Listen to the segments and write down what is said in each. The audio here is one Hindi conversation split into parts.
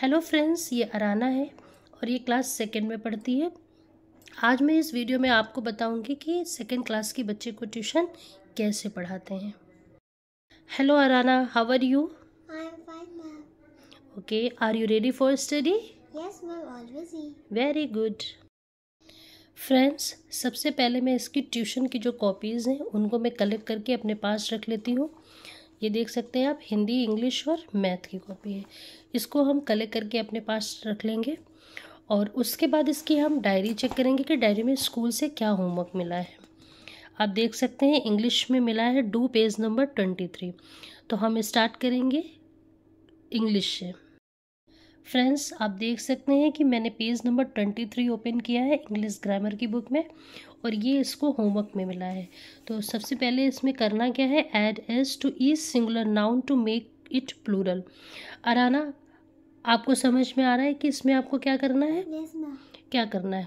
हेलो फ्रेंड्स ये अराना है और ये क्लास सेकेंड में पढ़ती है आज मैं इस वीडियो में आपको बताऊंगी कि सेकेंड क्लास के बच्चे को ट्यूशन कैसे पढ़ाते हैं hello Arana how are you okay are you ready for study very good friends सबसे पहले मैं इसकी ट्यूशन की जो कॉपीज़ हैं उनको मैं कलेक्ट करके अपने पास रख लेती हूँ ये देख सकते हैं आप हिंदी इंग्लिश और मैथ की कॉपी है इसको हम कलेक्ट करके अपने पास रख लेंगे और उसके बाद इसकी हम डायरी चेक करेंगे कि डायरी में स्कूल से क्या होमवर्क मिला है आप देख सकते हैं इंग्लिश में मिला है do page number twenty three तो हम स्टार्ट करेंगे इंग्लिश से फ्रेंड्स आप देख सकते हैं कि मैंने page number twenty three open किया है इंग्लिश ग्रामर की बुक में और ये इसको होमवर्क में मिला है तो सबसे पहले इसमें करना क्या है add s to each singular noun to make it plural Arana आपको समझ में आ रहा है कि इसमें आपको क्या करना है yes, क्या करना है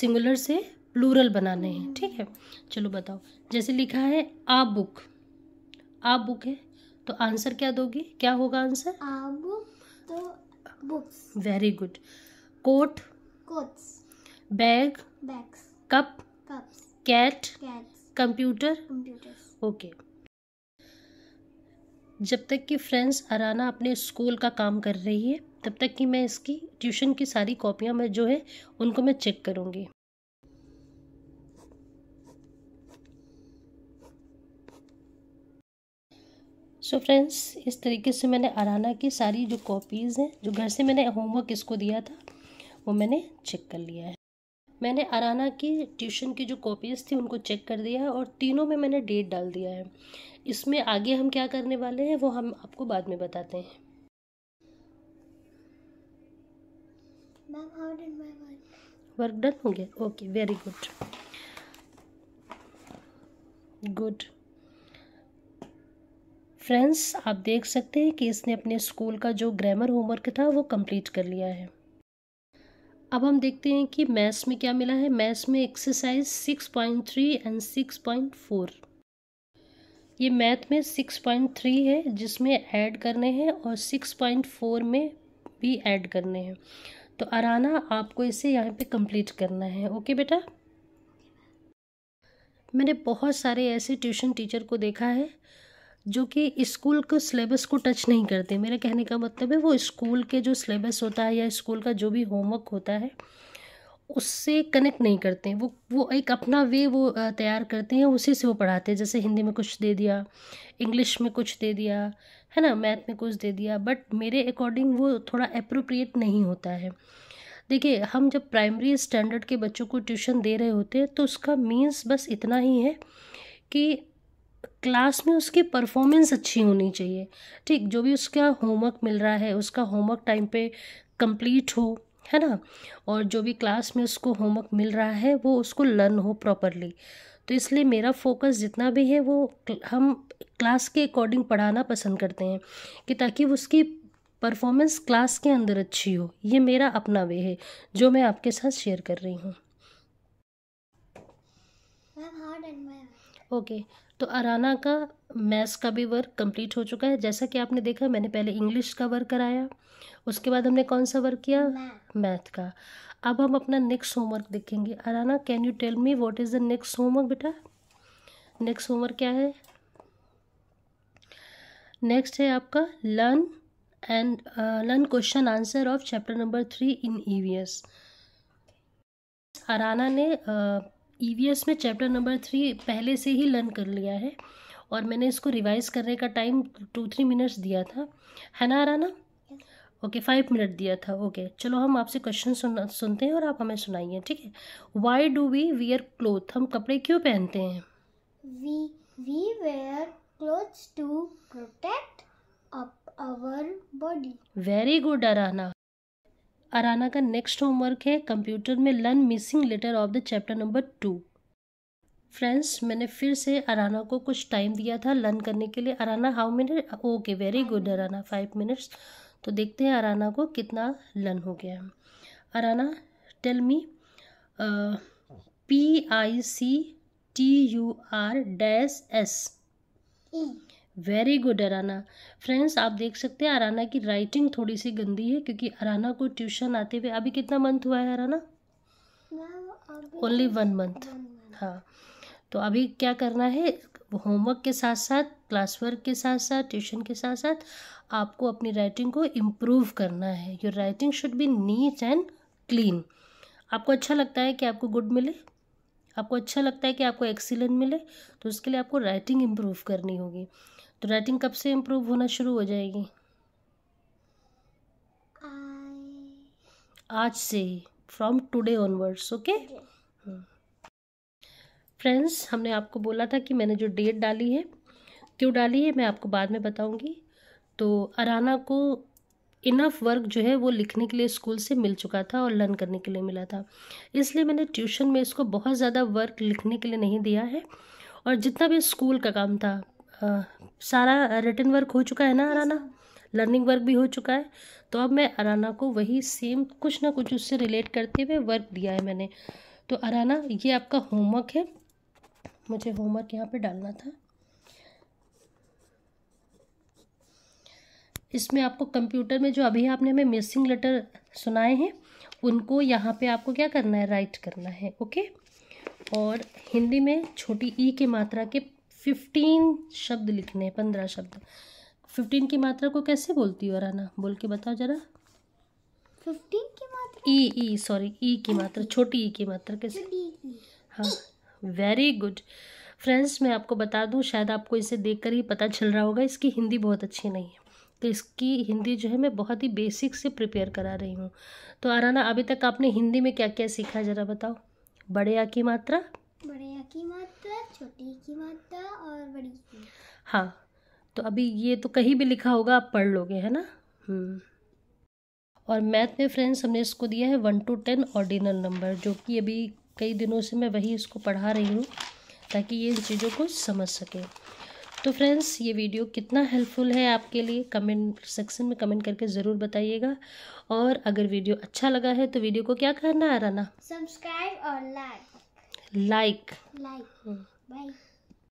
सिंगुलर से प्लूरल बनाने हैं ठीक है चलो बताओ जैसे लिखा है आ बुक आ बुक है तो आंसर क्या दोगी क्या होगा आंसर तो books very good coat coats bag bags cup cups cat cat computer okay जब तक कि फ्रेंड्स अराना अपने स्कूल का काम कर रही है तब तक कि मैं इसकी ट्यूशन की सारी कॉपियां मैं जो है उनको मैं चेक करूंगी सो so फ्रेंड्स इस तरीके से मैंने अराना की सारी जो कॉपीज़ हैं जो घर से मैंने होमवर्क इसको दिया था वो मैंने चेक कर लिया है मैंने अराना की ट्यूशन की जो कॉपीज़ थी उनको चेक कर दिया है और तीनों में मैंने डेट डाल दिया है इसमें आगे हम क्या करने वाले हैं वो हम आपको बाद में बताते हैं वर्क डन हो गया okay very good good friends आप देख सकते हैं कि इसने अपने स्कूल का जो ग्रामर होमवर्क था वो कंप्लीट कर लिया है अब हम देखते हैं कि मैथ्स में क्या मिला है मैथ्स में exercise six point three and six point four ये मैथ में सिक्स पॉइंट थ्री है जिसमें ऐड करने हैं और सिक्स पॉइंट फोर में भी ऐड करने हैं तो अराना आपको इसे यहाँ पे कंप्लीट करना है ओके बेटा मैंने बहुत सारे ऐसे ट्यूशन टीचर को देखा है जो कि स्कूल के सिलेबस को टच नहीं करते मेरे कहने का मतलब है वो स्कूल के जो सिलेबस होता है या स्कूल का जो भी होमवर्क होता है उससे कनेक्ट नहीं करते हैं वो वो एक अपना वे वो तैयार करते हैं उसी से वो पढ़ाते हैं जैसे हिंदी में कुछ दे दिया इंग्लिश में कुछ दे दिया है ना मैथ में कुछ दे दिया बट मेरे अकॉर्डिंग वो थोड़ा अप्रोप्रिएट नहीं होता है देखिए हम जब प्राइमरी स्टैंडर्ड के बच्चों को ट्यूशन दे रहे होते हैं तो उसका मीन्स बस इतना ही है कि क्लास में उसकी परफॉर्मेंस अच्छी होनी चाहिए ठीक जो भी उसका होमवर्क मिल रहा है उसका होमवर्क टाइम पे कंप्लीट हो है ना और जो भी क्लास में उसको होमवर्क मिल रहा है वो उसको लर्न हो प्रॉपरली तो इसलिए मेरा फोकस जितना भी है वो हम क्लास के अकॉर्डिंग पढ़ाना पसंद करते हैं कि ताकि उसकी परफॉर्मेंस क्लास के अंदर अच्छी हो ये मेरा अपना वे है जो मैं आपके साथ शेयर कर रही हूँ ओके okay. तो अराना का मैथ्स का भी वर्क कंप्लीट हो चुका है जैसा कि आपने देखा मैंने पहले इंग्लिश का वर्क कराया उसके बाद हमने कौन सा वर्क किया मैथ का अब हम अपना नेक्स्ट होमवर्क देखेंगे Arana can you tell me what is the next homework बेटा नेक्स्ट होमवर्क क्या है नेक्स्ट है आपका learn and learn question answer of chapter number three in EVS Arana ने uh, ई e में चैप्टर नंबर थ्री पहले से ही लर्न कर लिया है और मैंने इसको रिवाइज करने का टाइम टू थ्री मिनट्स दिया था है ना राना ओके फाइव मिनट दिया था ओके okay, चलो हम आपसे क्वेश्चन सुना सुनते हैं और आप हमें सुनाइए ठीक है why do we wear cloth हम कपड़े क्यों पहनते हैं we we wear cloth to protect up our body very good Arana Arana का नेक्स्ट होमवर्क है कंप्यूटर में learn missing letter of the chapter number two friends मैंने फिर से अराना को कुछ टाइम दिया था लर्न करने के लिए Arana how minute okay very good Arana five minutes तो देखते हैं अराना को कितना लर्न हो गया Arana tell me P I C T U R dash S very good Arana friends आप देख सकते हैं अराना की राइटिंग थोड़ी सी गंदी है क्योंकि अराना को ट्यूशन आते हुए अभी कितना मंथ हुआ है अराना ओनली वन मंथ हाँ तो अभी क्या करना है होमवर्क के साथ साथ क्लासवर्क के साथ साथ ट्यूशन के साथ साथ आपको अपनी राइटिंग को इम्प्रूव करना है your writing should be neat and clean आपको अच्छा लगता है कि आपको गुड मिले आपको अच्छा लगता है कि आपको एक्सीलेंट मिले तो उसके लिए आपको राइटिंग इम्प्रूव करनी होगी तो राइटिंग कब से इम्प्रूव होना शुरू हो जाएगी आज से from today onwards okay friends हमने आपको बोला था कि मैंने जो डेट डाली है क्यों डाली है मैं आपको बाद में बताऊंगी तो अराना को इनफ वर्क जो है वो लिखने के लिए स्कूल से मिल चुका था और लर्न करने के लिए मिला था इसलिए मैंने ट्यूशन में इसको बहुत ज़्यादा वर्क लिखने के लिए नहीं दिया है और जितना भी स्कूल का काम था आ, सारा रिटर्न वर्क हो चुका है ना अराना लर्निंग वर्क भी हो चुका है तो अब मैं अराना को वही सेम कुछ ना कुछ उससे रिलेट करते हुए वर्क दिया है मैंने तो अराना ये आपका होमवर्क है मुझे होमवर्क यहाँ पे डालना था इसमें आपको कंप्यूटर में जो अभी आपने हमें मिसिंग लेटर सुनाए हैं उनको यहाँ पे आपको क्या करना है राइट करना है ओके और हिंदी में छोटी ई e के मात्रा के फिफ्टीन शब्द लिखने हैं पंद्रह शब्द फिफ्टीन की मात्रा को कैसे बोलती हो राना बोल के बताओ जरा फिफ्टीन की मात्रा ई ई सॉरी ई की मात्रा छोटी ई की मात्रा कैसे हाँ वेरी गुड फ्रेंड्स मैं आपको बता दूँ शायद आपको इसे देख ही पता चल रहा होगा इसकी हिंदी बहुत अच्छी नहीं है तो इसकी हिंदी जो है मैं बहुत ही बेसिक से प्रिपेयर करा रही हूँ तो आराना अभी तक आपने हिंदी में क्या क्या सीखा ज़रा बताओ बड़े आ की मात्रा बड़े की मात्रा तो छोटी की मात्रा तो और बड़ी की हाँ तो अभी ये तो कहीं भी लिखा होगा आप पढ़ लोगे है ना हम्म। और मैथ में फ्रेंड्स हमने इसको दिया है one two ten ordinal number जो कि अभी कई दिनों से मैं वही इसको पढ़ा रही हूँ ताकि ये इन चीज़ों को समझ सके तो फ्रेंड्स ये वीडियो कितना हेल्पफुल है आपके लिए कमेंट सेक्शन में कमेंट करके ज़रूर बताइएगा और अगर वीडियो अच्छा लगा है तो वीडियो को क्या करना है राना सब्सक्राइब और like like like hmm. bye